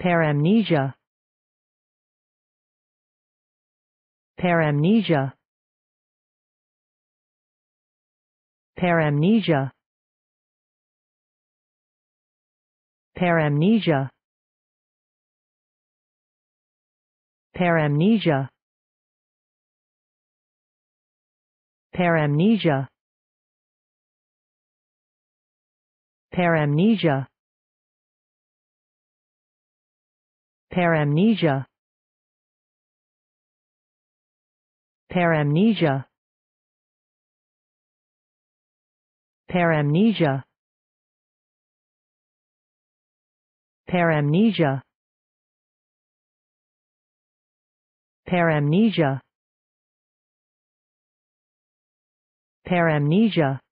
paramnesia paramnesia paramnesia paramnesia paramnesia paramnesia paramnesia paramnesia paramnesia paramnesia paramnesia paramnesia paramnesia